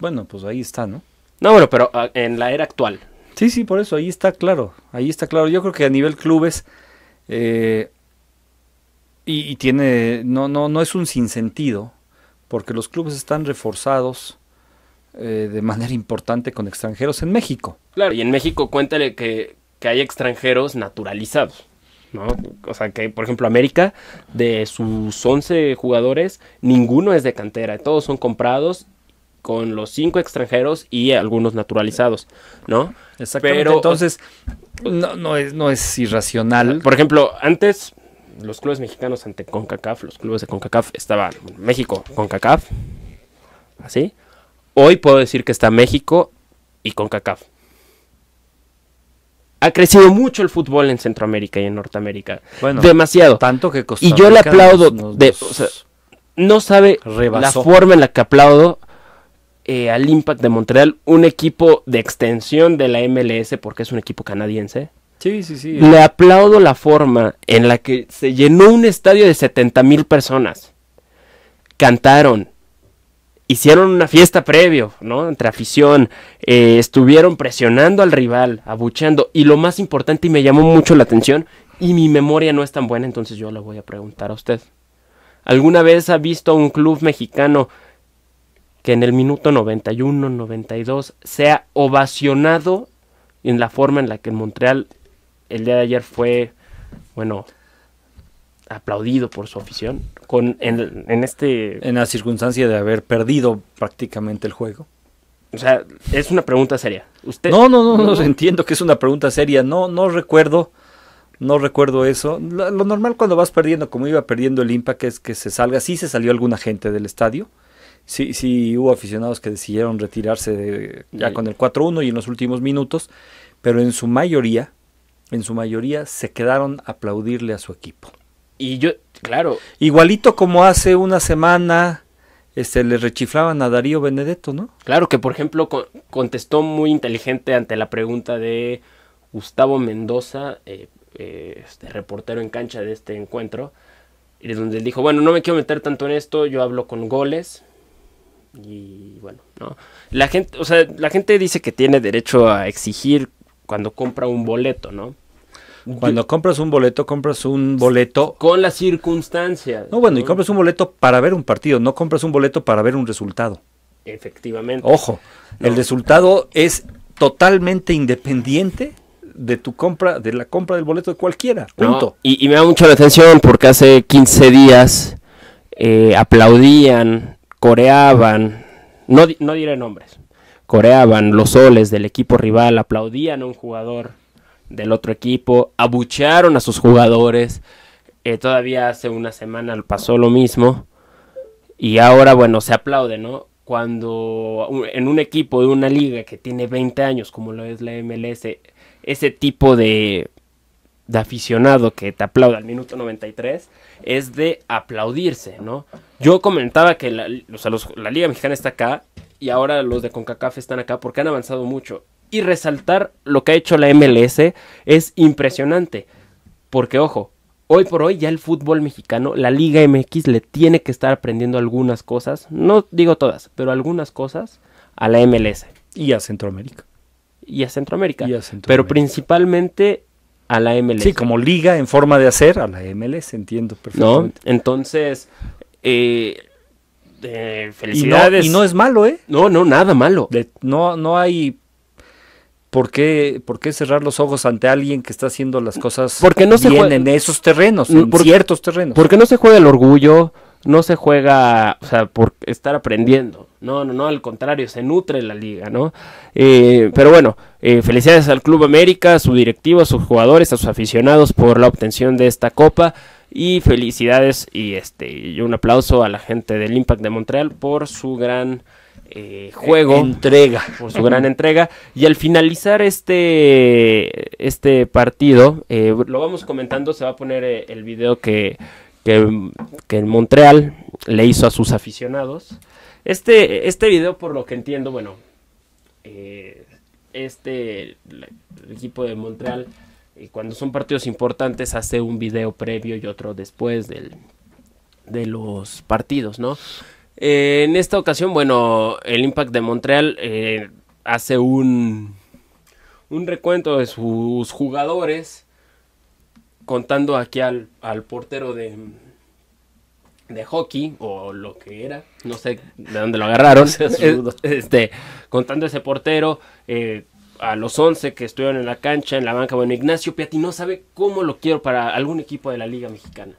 Bueno, pues ahí está, ¿no? No, bueno, pero ah, en la era actual. Sí, sí, por eso, ahí está claro, ahí está claro. Yo creo que a nivel clubes, eh, y, tiene, no, no, no es un sinsentido, porque los clubes están reforzados eh, de manera importante con extranjeros en México. Claro, y en México cuéntale que, que hay extranjeros naturalizados. ¿no? O sea, que por ejemplo América, de sus 11 jugadores, ninguno es de cantera, todos son comprados con los 5 extranjeros y algunos naturalizados, ¿no? Exactamente. Pero, Entonces, no, es, no es irracional. Por ejemplo, antes los clubes mexicanos ante CONCACAF, los clubes de CONCACAF estaban México, CONCACAF, así. Hoy puedo decir que está México y CONCACAF ha crecido mucho el fútbol en Centroamérica y en Norteamérica. demasiado. Tanto que costó. Y yo le aplaudo. de, no sabe la forma en la que aplaudo eh, al Impact de Montreal, un equipo de extensión de la MLS, porque es un equipo canadiense. Sí, sí, sí. Le aplaudo la forma en la que se llenó un estadio de 70 mil personas. Cantaron, hicieron una fiesta previo, ¿no? Entre afición, eh, estuvieron presionando al rival, abucheando, y lo más importante, y me llamó mucho la atención, y mi memoria no es tan buena, entonces yo le voy a preguntar a usted. ¿Alguna vez ha visto a un club mexicano que en el minuto 91, 92 sea ovacionado en la forma en la que en Montreal el día de ayer fue, bueno, aplaudido por su afición? en, este... la circunstancia de haber perdido prácticamente el juego. O sea, es una pregunta seria. No, no, no, no, entiendo que es una pregunta seria. No, no recuerdo, no recuerdo eso. Lo, normal cuando vas perdiendo, como iba perdiendo el Impact, es que se salga. Sí se salió alguna gente del estadio. Sí, sí hubo aficionados que decidieron retirarse ya con el 4-1 y en los últimos minutos, pero en su mayoría, en su mayoría se quedaron a aplaudirle a su equipo. Y yo, claro. Igualito como hace una semana este, le rechiflaban a Darío Benedetto, ¿no? Claro que, por ejemplo, contestó muy inteligente ante la pregunta de Gustavo Mendoza, eh, eh, este reportero en cancha de este encuentro, y donde él dijo, bueno, no me quiero meter tanto en esto, yo hablo con goles. Y bueno, ¿no? La gente, o sea, la gente dice que tiene derecho a exigir cuando compra un boleto, ¿no? Cuando compras un boleto, compras un boleto. Con las circunstancias. No, bueno, y compras un boleto para ver un partido, no compras un boleto para ver un resultado. Efectivamente. Ojo, el resultado es totalmente independiente de tu compra, de la compra del boleto de cualquiera. y, me da mucho la atención porque hace 15 días eh, aplaudían, coreaban, no, no diré nombres, coreaban los soles del equipo rival, aplaudían a un jugador del otro equipo, abuchearon a sus jugadores. Eh, todavía hace una semana pasó lo mismo. Y ahora, bueno, se aplaude, ¿no? Cuando en un equipo de una liga que tiene 20 años, como lo es la MLS, ese tipo de, de aficionado que te aplaude al minuto 93 es de aplaudirse, ¿no? Yo comentaba que la, la Liga Mexicana está acá y ahora los de CONCACAF están acá porque han avanzado mucho y resaltar lo que ha hecho la MLS es impresionante. Porque, ojo, hoy por hoy ya el fútbol mexicano, la Liga MX le tiene que estar aprendiendo algunas cosas, no digo todas, pero algunas cosas a la MLS. Y a Centroamérica. Y a Centroamérica. Y a Centroamérica. Pero principalmente a la MLS. Sí, como liga en forma de hacer a la MLS, entiendo perfectamente. Entonces, eh, eh, felicidades. Y no, es malo, ¿eh? No, no, nada malo. no, no hay ¿Por qué, ¿Por qué, cerrar los ojos ante alguien que está haciendo las cosas porque no se en esos terrenos, en mm, ciertos terrenos? Porque no se juega el orgullo, no se juega, o sea, por estar aprendiendo. No, no, no, al contrario, se nutre la liga, ¿no? Eh, pero bueno, eh, felicidades al Club América, a su directivo, a sus jugadores, a sus aficionados por la obtención de esta copa. Y felicidades y, este, y un aplauso a la gente del Impact de Montreal por su gran eh, juego. Eh, entrega. Por su gran entrega. Y al finalizar este, este partido, eh, lo vamos comentando, se va a poner el video que, que, en Montreal le hizo a sus aficionados. Este, este video, por lo que entiendo, bueno, este el, equipo de Montreal, cuando son partidos importantes, hace un video previo y otro después de los partidos, ¿no? Eh, en esta ocasión, bueno, el Impact de Montreal eh, hace un, un recuento de sus jugadores, contando aquí al, portero de, de hockey o lo que era, no sé de dónde lo agarraron, este, contando ese portero, eh, a los 11 que estuvieron en la cancha, en la banca, bueno, Ignacio Piatti no sabe cómo lo quiero para algún equipo de la Liga Mexicana.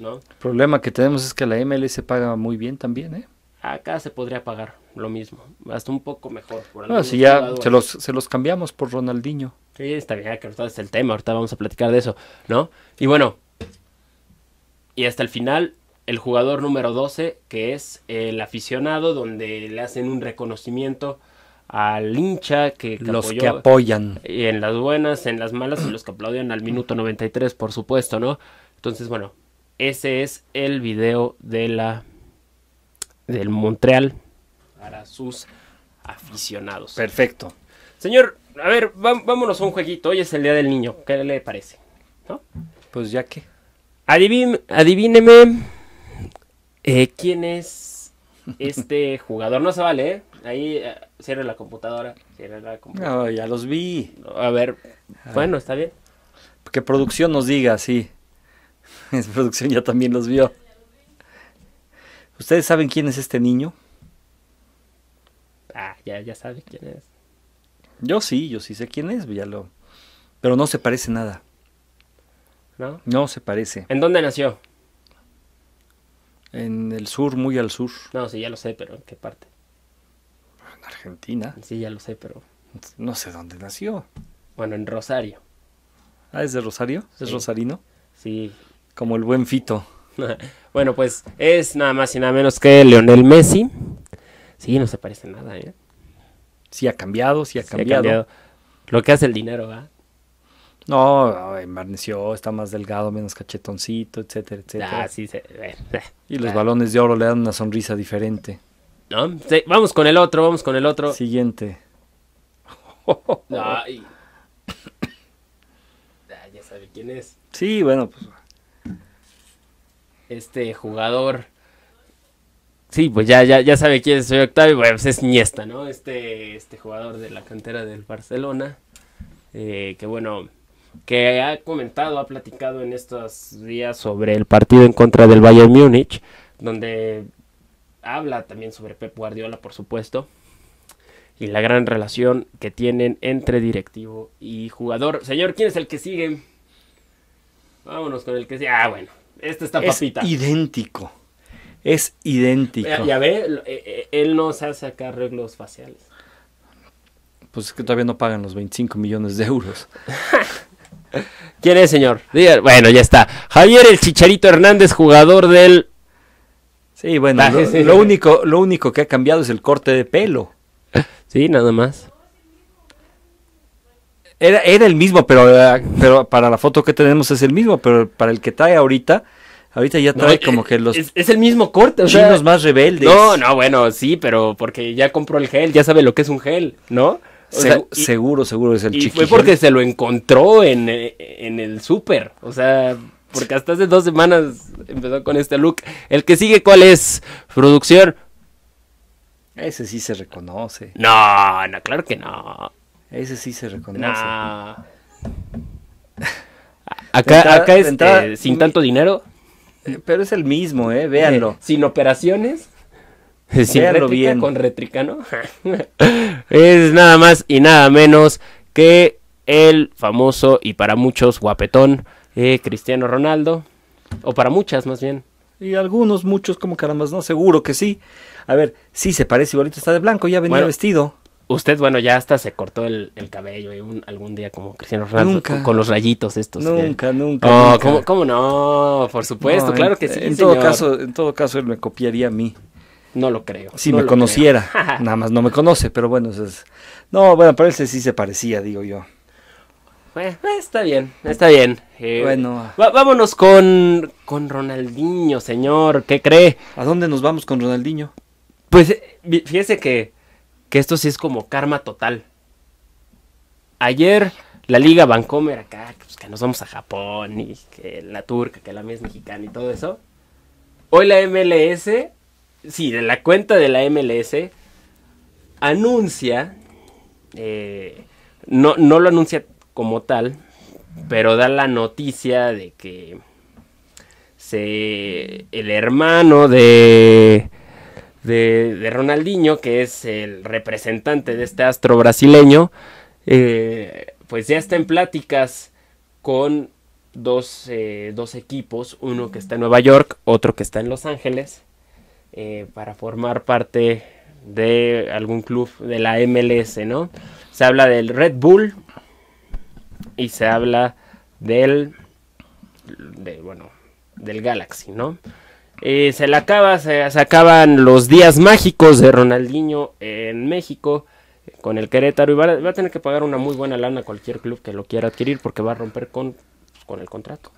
El problema que tenemos es que la ML se paga muy bien también, ¿eh? Acá se podría pagar lo mismo, hasta un poco mejor. Por ya se los, cambiamos por Ronaldinho. Sí, está bien, que ahorita es el tema, ahorita vamos a platicar de eso, ¿no? Y bueno, y hasta el final, el jugador número 12, que es el aficionado, donde le hacen un reconocimiento al hincha que, los que apoyan en las buenas, en las malas y los que aplauden al minuto 93, por supuesto, ¿no? Entonces, bueno, ese es el video de la del Montreal para sus aficionados. Perfecto. Señor, a ver, vámonos a un jueguito. Hoy es el Día del Niño. ¿Qué le parece? ¿No? Pues ya que. Adivin, adivíneme eh, quién es este jugador. No se vale, ¿eh? Ahí eh, cierra la computadora. ya los vi. A ver, bueno, está bien. Que producción nos diga, sí. En producción ya también los vio. ¿Ustedes saben quién es este niño? Ah, ya, ya sabe quién es. Yo sí, yo sí sé quién es, ya lo... Pero no se parece nada. ¿No? No se parece. ¿En dónde nació? En el sur, muy al sur. No, sí, ya lo sé, pero ¿en qué parte? En Argentina. Sí, ya lo sé, pero... No sé dónde nació. Bueno, en Rosario. Ah, ¿es de Rosario? ¿Es rosarino? Sí, como el buen Fito. bueno, pues es nada más y nada menos que Leonel Messi. Sí, no se parece nada, ¿eh? Sí ha cambiado, sí ha, cambiado. Lo que hace el dinero, ¿va? No, enmarneció, está más delgado, menos cachetoncito, etcétera, etcétera. Ah, eh, eh, y los ah. balones de oro le dan una sonrisa diferente. vamos con el otro, vamos con el otro. Siguiente. Ah, ya sabe quién es. Sí, bueno, pues este jugador. Sí, pues ya, ya, ya sabe quién soy Octavio, pues es Niesta, ¿no? Este, este jugador de la cantera del Barcelona. Eh, que bueno, que ha comentado, ha platicado en estos días sobre el partido en contra del Bayern Múnich, donde habla también sobre Pep Guardiola, por supuesto, y la gran relación que tienen entre directivo y jugador. Señor, ¿quién es el que sigue? Vámonos con el que sigue. Ah, bueno, este está papita. Es idéntico. Es idéntico. Ya, ve, eh, eh, él no se hace acá arreglos faciales. Pues es que todavía no pagan los 25 millones de euros. ¿Quién es, señor? Bueno, ya está. Javier el Chicharito Hernández, jugador del. Sí, bueno, ah, lo, único, lo único que ha cambiado es el corte de pelo. Sí, nada más. Era, el mismo, pero, eh, pero para la foto que tenemos es el mismo, pero para el que trae ahorita, Ahorita ya trae eh, como que los. Es, el mismo corte, o sea. Chinos más rebeldes. No, no, bueno, sí, pero porque ya compró el gel, ya sabe lo que es un gel, ¿no? seguro, seguro es el Y Fue porque se lo encontró en, eh, en el súper, o sea, porque hasta hace dos semanas empezó con este look. El que sigue, ¿cuál es? Producción. Ese sí se reconoce. No, no, claro que no. Ese sí se reconoce. acá, es, este, sin tanto dinero. Eh, pero es el mismo, ¿eh? Véanlo. Eh, sin operaciones. Sin bien. Con retricano. es nada más y nada menos que el famoso y para muchos guapetón eh, Cristiano Ronaldo. O para muchas, más bien. Y algunos, muchos, como caramba no, seguro que sí. A ver, sí se parece igualito, está de blanco, ya venía vestido. Usted, bueno, ya hasta se cortó el, cabello eh, algún día como Cristiano Ronaldo con, los rayitos estos. Nunca, nunca. Oh, ¿cómo, no? Por supuesto, claro que sí. En todo caso, en todo caso él me copiaría a mí. No lo creo. Si me conociera, nada más no me conoce, pero bueno, eso es... no, bueno, pero él sí se parecía, digo yo. Eh, está bien, está bien. Eh, bueno, vámonos con, con Ronaldinho, señor. ¿Qué cree? ¿A dónde nos vamos con Ronaldinho? Pues fíjese que que esto sí es como karma total. Ayer la Liga Bancomer acá, pues, que nos vamos a Japón y que la turca, que la mes mexicana y todo eso. Hoy la MLS, sí, de la cuenta de la MLS, anuncia, eh, no, no lo anuncia como tal, pero da la noticia de que se, el hermano de de, Ronaldinho, que es el representante de este astro brasileño, eh, pues ya está en pláticas con eh, dos, equipos, uno que está en Nueva York, otro que está en Los Ángeles, eh, para formar parte de algún club de la MLS, ¿no? Se habla del Red Bull y se habla del, bueno, del Galaxy, ¿no? Eh, se le acaba, se, acaban los días mágicos de Ronaldinho en México con el Querétaro y va, a tener que pagar una muy buena lana a cualquier club que lo quiera adquirir porque va a romper con, con el contrato.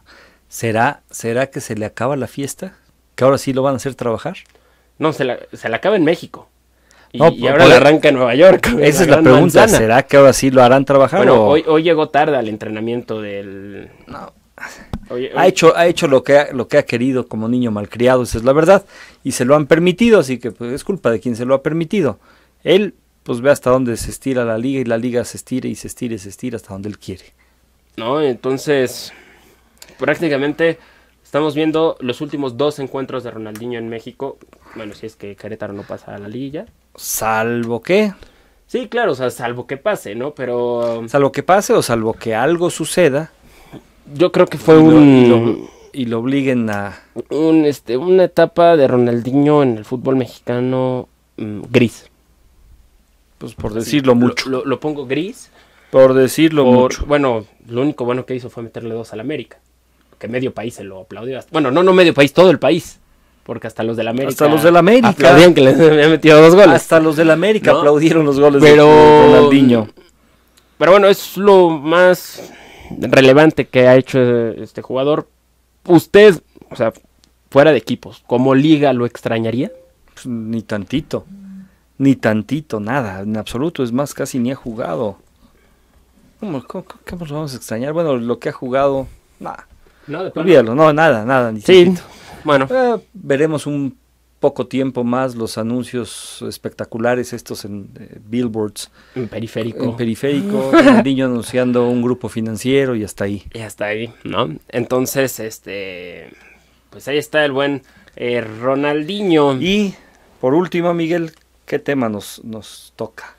¿Será, ¿Será que se le acaba la fiesta? ¿Que ahora sí lo van a hacer trabajar? No, se la, acaba en México. Y, no, pues, ahora le pues, arranca en Nueva York. Esa es la pregunta. ¿Será que ahora sí lo harán trabajar? Bueno, hoy, hoy llegó tarde al entrenamiento del... No ha hecho, ha hecho lo que ha, lo que ha querido como niño malcriado, esa es la verdad, y se lo han permitido, así que pues, es culpa de quien se lo ha permitido. Él, pues ve hasta dónde se estira la liga y la liga se estira y se estira y se estira hasta donde él quiere. No, entonces prácticamente estamos viendo los últimos dos encuentros de Ronaldinho en México. Bueno, si es que Querétaro no pasa a la liga Salvo que. Sí, claro, o sea, salvo que pase, ¿no? Pero. Salvo que pase o salvo que algo suceda yo creo que fue un y lo, obliguen a un este una etapa de Ronaldinho en el fútbol mexicano mm, gris. Pues por decirlo mucho. Lo, pongo gris. Por decirlo mucho. Bueno, lo único bueno que hizo fue meterle dos al América. Que medio país se lo aplaudió. bueno, no, no medio país, todo el país. Porque hasta los del América. Hasta los del América. Aplaudían que le había metido dos goles. Hasta los del América aplaudieron los goles de Ronaldinho. Pero bueno, es lo más relevante que ha hecho eh, este jugador, usted, o sea, fuera de equipos, como liga, ¿lo extrañaría? Pues, ni tantito, ni tantito, nada, en absoluto, es más, casi ni ha jugado. ¿Cómo, cómo, vamos a extrañar? Bueno, lo que ha jugado, nada. Olvídalo, no, nada, nada. Ni sí, bueno. Eh, veremos un poco tiempo más los anuncios espectaculares, estos en eh, billboards. En periférico. En periférico, niño anunciando un grupo financiero y hasta ahí. Y hasta ahí, ¿no? Entonces, este, pues ahí está el buen eh, Ronaldinho. Y, por último, Miguel, ¿qué tema nos, nos toca?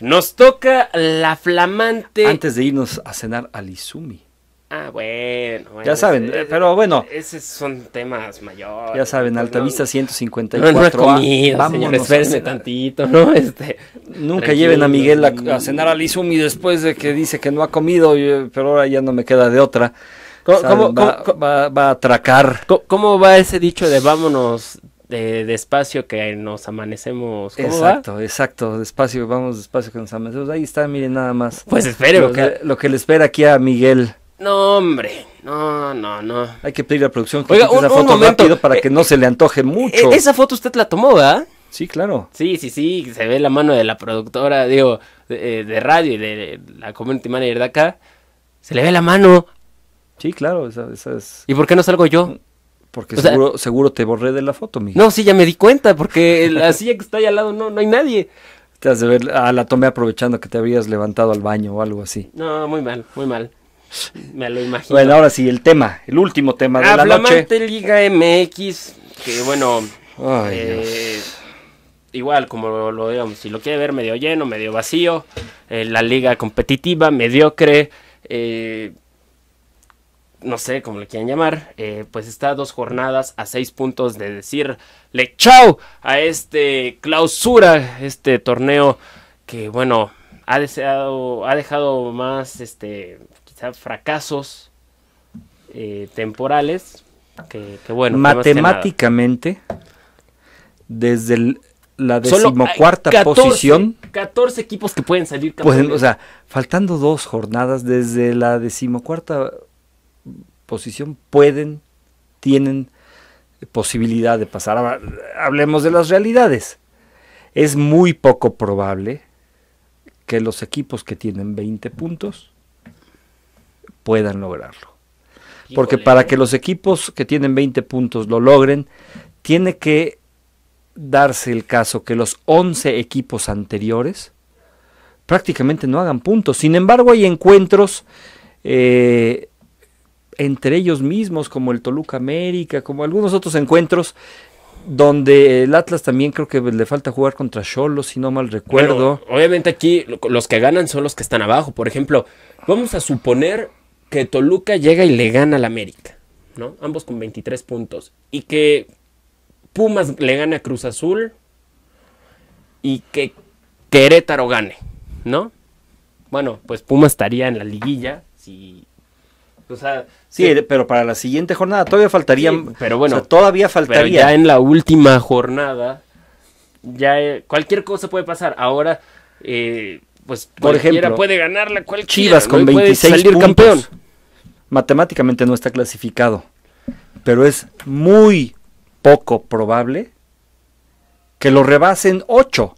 Nos toca la flamante... Antes de irnos a cenar al Izumi. Ah, bueno. ya saben, eh, pero bueno. Esos son temas mayores. Ya saben, pues, Altavista no, 154. No, no comido, Vámonos, señores, tantito, ¿no? Este, Nunca lleven a Miguel a, mm. cenar al Izumi después de que dice que no ha comido, eh, pero ahora ya no me queda de otra. ¿Cómo, va, a atracar. ¿Cómo va ese dicho de vámonos de, despacio que nos amanecemos. exacto, exacto, despacio, vamos despacio que nos amanecemos. Ahí está, miren nada más. Pues espere. que, lo que le espera aquí a Miguel. No, hombre, no, no, no. Hay que pedir a producción que foto para que no se le antoje eh, eh, mucho. Esa foto usted la tomó, ¿verdad? Sí, claro. Sí, sí, sí, se ve la mano de la productora, digo, de, eh, radio y de, la community manager de acá. Se le ve la mano. Sí, claro, esa, es... ¿Y por qué no salgo yo? Porque seguro, te borré de la foto, mi. No, sí, ya me di cuenta, porque la silla que está ahí al lado no, no hay nadie. Te has de ver, ah, la tomé aprovechando que te habías levantado al baño o algo así. No, muy mal, muy mal. Me lo imagino. Bueno, ahora sí, el tema, el último tema de la noche. Liga MX, que bueno, eh, igual como lo digamos, si lo quiere ver medio lleno, medio vacío, eh, la liga competitiva, mediocre, eh, no sé cómo le quieran llamar, pues está dos jornadas a seis puntos de decirle chao a este clausura, este torneo que bueno, ha deseado, ha dejado más este fracasos eh, temporales que, bueno. Matemáticamente, desde la decimocuarta posición. 14 equipos que pueden salir Pueden, o sea, faltando dos jornadas, desde la decimocuarta posición pueden, tienen posibilidad de pasar. hablemos de las realidades. Es muy poco probable que los equipos que tienen 20 puntos puedan lograrlo. Porque para que los equipos que tienen 20 puntos lo logren, tiene que darse el caso que los 11 equipos anteriores prácticamente no hagan puntos. Sin embargo, hay encuentros eh, entre ellos mismos, como el Toluca América, como algunos otros encuentros, donde el Atlas también creo que le falta jugar contra Cholo, si no mal recuerdo. obviamente aquí los que ganan son los que están abajo. Por ejemplo, vamos a suponer que Toluca llega y le gana al América, ¿no? Ambos con 23 puntos. Y que Pumas le gane a Cruz Azul y que Querétaro gane, ¿no? Bueno, pues Pumas estaría en la liguilla si o sea, sí, pero para la siguiente jornada todavía faltaría, pero bueno, todavía faltaría. ya en la última jornada ya eh, cualquier cosa puede pasar. Ahora eh, pues por cualquiera ejemplo, puede ganarla cualquiera, Chivas con 26 puede salir campeón matemáticamente no está clasificado, pero es muy poco probable que lo rebasen 8.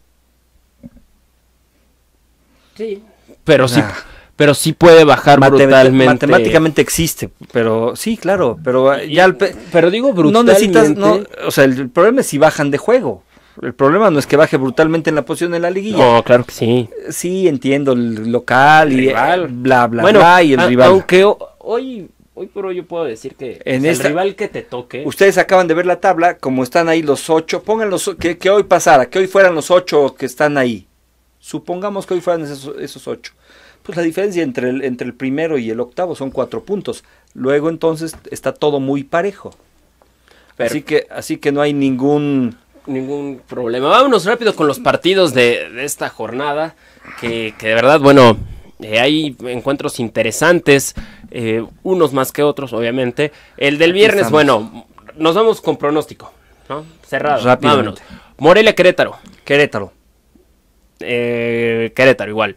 Sí. Pero sí, ah. pero sí puede bajar brutalmente. Matemáticamente existe, pero sí, claro, pero ah, ya pero digo brutalmente. No necesitas, o sea, el, problema es si bajan de juego. El problema no es que baje brutalmente en la posición de la liguilla. No, claro que sí. Sí, entiendo el local y bla bla bla y el rival. Aunque hoy hoy por hoy yo puedo decir que en el rival que te toque. Ustedes acaban de ver la tabla, como están ahí los ocho, pongan los que, que hoy pasara, que hoy fueran los ocho que están ahí. Supongamos que hoy fueran esos, ocho. Pues la diferencia entre el, entre el primero y el octavo son cuatro puntos. Luego entonces está todo muy parejo. así que, así que no hay ningún ningún problema. Vámonos rápido con los partidos de, de esta jornada. Que, que de verdad, bueno, eh, hay encuentros interesantes, eh, unos más que otros, obviamente. El del viernes, bueno, nos vamos con pronóstico, ¿no? Cerrado. Vámonos. Morelia Querétaro. Querétaro. Eh, Querétaro, igual.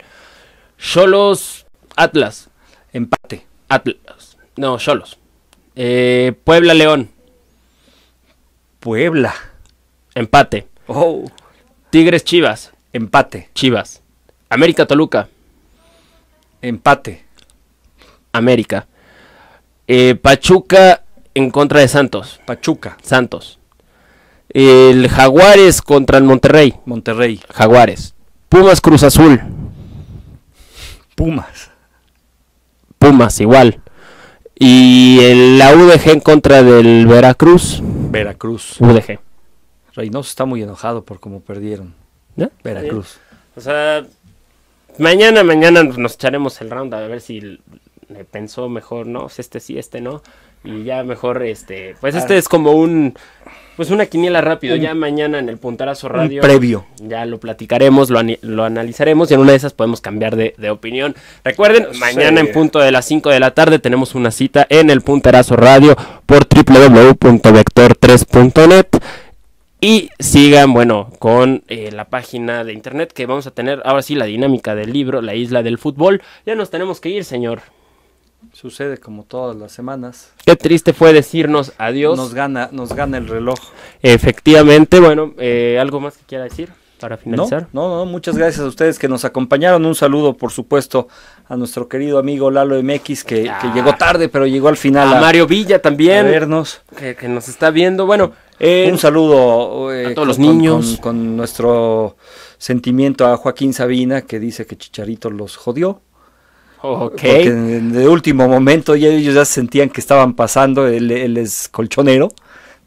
Cholos Atlas. Empate. Atlas. No, Cholos. Puebla León. Puebla. Empate. Oh. Tigres Chivas. Empate. Chivas. América Toluca. Empate. América. Eh, Pachuca en contra de Santos. Pachuca. Santos. El Jaguares contra el Monterrey. Monterrey. Jaguares. Pumas Cruz Azul. Pumas. Pumas, igual. Y el, la UDG en contra del Veracruz. Veracruz. UDG. Reynoso está muy enojado por cómo perdieron. Veracruz. O sea, Mañana, mañana nos echaremos el round a ver si le pensó mejor, ¿no? Este sí, este no. Y ya mejor, este. Pues ah. este es como un. Pues una quiniela rápido. ya mañana en el Puntarazo Radio. previo. Ya lo platicaremos, lo, analizaremos y en una de esas podemos cambiar de, opinión. Recuerden, mañana en punto de las 5 de la tarde tenemos una cita en el Puntarazo Radio por www.vector3.net. Y sigan, bueno, con eh, la página de internet que vamos a tener ahora sí la dinámica del libro, la isla del fútbol. Ya nos tenemos que ir, señor. Sucede como todas las semanas. Qué triste fue decirnos adiós. Nos gana, nos gana el reloj. Efectivamente, bueno, eh, ¿algo más que quiera decir para finalizar? No, no, no, muchas gracias a ustedes que nos acompañaron. Un saludo, por supuesto, a nuestro querido amigo Lalo MX, que, ah. llegó tarde, pero llegó al final. A, Mario Villa también. A vernos. Que, que, nos está viendo. Bueno. Eh, un saludo eh, a todos los niños. Con, nuestro sentimiento a Joaquín Sabina, que dice que Chicharito los jodió. ok Porque en, el último momento ellos ya sentían que estaban pasando, él, es colchonero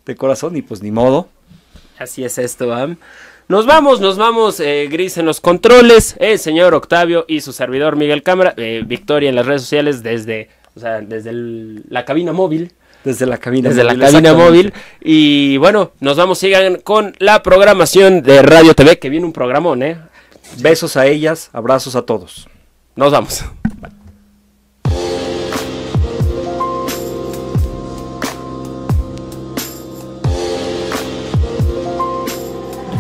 de corazón y pues ni modo. Así es esto, Am. Nos vamos, nos vamos, eh, Gris en los controles, el señor Octavio y su servidor Miguel Cámara, Victoria en las redes sociales desde, desde la cabina móvil. Desde la cabina móvil. Y bueno, nos vamos, sigan con la programación de Radio TV, que viene un programón, ¿eh? Besos a ellas, abrazos a todos. Nos vamos.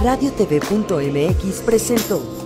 Radio RadioTV.mx presentó